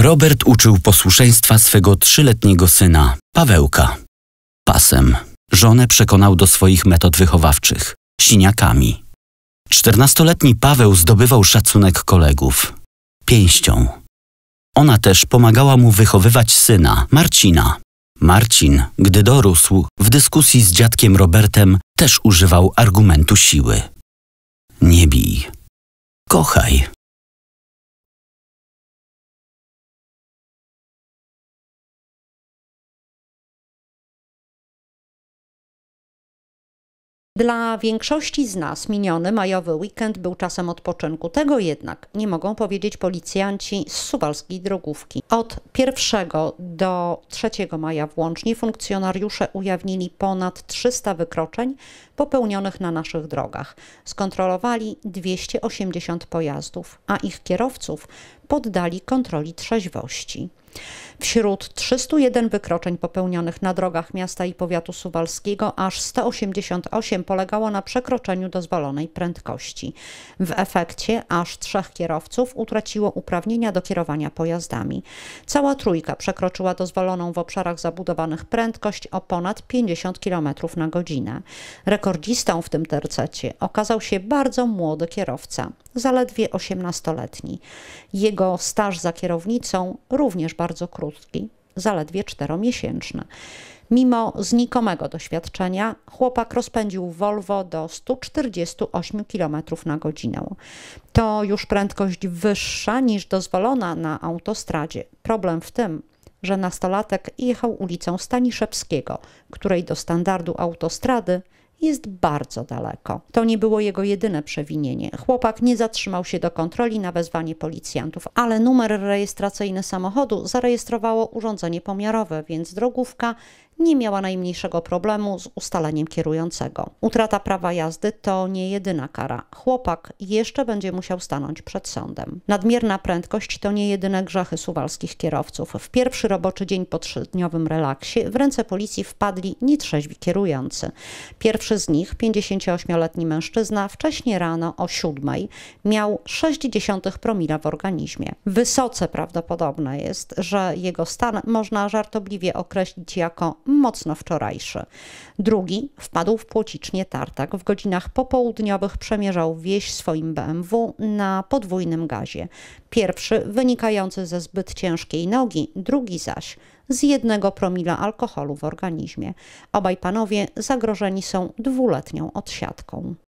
Robert uczył posłuszeństwa swego trzyletniego syna, Pawełka. Pasem. Żonę przekonał do swoich metod wychowawczych siniakami. Czternastoletni Paweł zdobywał szacunek kolegów pięścią. Ona też pomagała mu wychowywać syna, Marcina. Marcin, gdy dorósł, w dyskusji z dziadkiem Robertem też używał argumentu siły. Nie bij. Kochaj. Dla większości z nas miniony majowy weekend był czasem odpoczynku. Tego jednak nie mogą powiedzieć policjanci z suwalskiej drogówki. Od 1 do 3 maja włącznie funkcjonariusze ujawnili ponad 300 wykroczeń popełnionych na naszych drogach. Skontrolowali 280 pojazdów, a ich kierowców poddali kontroli trzeźwości. Wśród 301 wykroczeń popełnionych na drogach miasta i powiatu suwalskiego aż 188 polegało na przekroczeniu dozwolonej prędkości. W efekcie aż trzech kierowców utraciło uprawnienia do kierowania pojazdami. Cała trójka przekroczyła dozwoloną w obszarach zabudowanych prędkość o ponad 50 km na godzinę. Rekordzistą w tym tercecie okazał się bardzo młody kierowca zaledwie 18-letni. Jego staż za kierownicą również bardzo krótki, zaledwie 4-miesięczny. Mimo znikomego doświadczenia, chłopak rozpędził Volvo do 148 km na godzinę. To już prędkość wyższa niż dozwolona na autostradzie. Problem w tym, że nastolatek jechał ulicą Staniszewskiego, której do standardu autostrady jest bardzo daleko. To nie było jego jedyne przewinienie. Chłopak nie zatrzymał się do kontroli na wezwanie policjantów, ale numer rejestracyjny samochodu zarejestrowało urządzenie pomiarowe, więc drogówka nie miała najmniejszego problemu z ustaleniem kierującego. Utrata prawa jazdy to nie jedyna kara. Chłopak jeszcze będzie musiał stanąć przed sądem. Nadmierna prędkość to nie jedyne grzechy suwalskich kierowców. W pierwszy roboczy dzień po trzydniowym relaksie w ręce policji wpadli nietrzeźwi kierujący. Pierwszy z nich, 58-letni mężczyzna, wcześniej rano o 7 miał 0,6 promila w organizmie. Wysoce prawdopodobne jest, że jego stan można żartobliwie określić jako mocno wczorajszy. Drugi wpadł w płocicznie tartak. W godzinach popołudniowych przemierzał wieś swoim BMW na podwójnym gazie. Pierwszy wynikający ze zbyt ciężkiej nogi, drugi zaś z jednego promila alkoholu w organizmie. Obaj panowie zagrożeni są dwuletnią odsiadką.